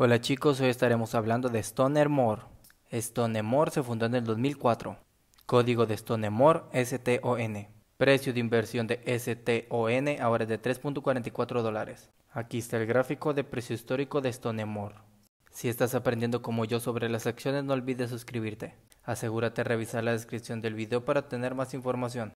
Hola chicos, hoy estaremos hablando de Stonemore. Stonemore se fundó en el 2004. Código de Stonemore STON. Precio de inversión de STON ahora es de 3.44 dólares. Aquí está el gráfico de precio histórico de Stonemore. Si estás aprendiendo como yo sobre las acciones no olvides suscribirte. Asegúrate de revisar la descripción del video para tener más información.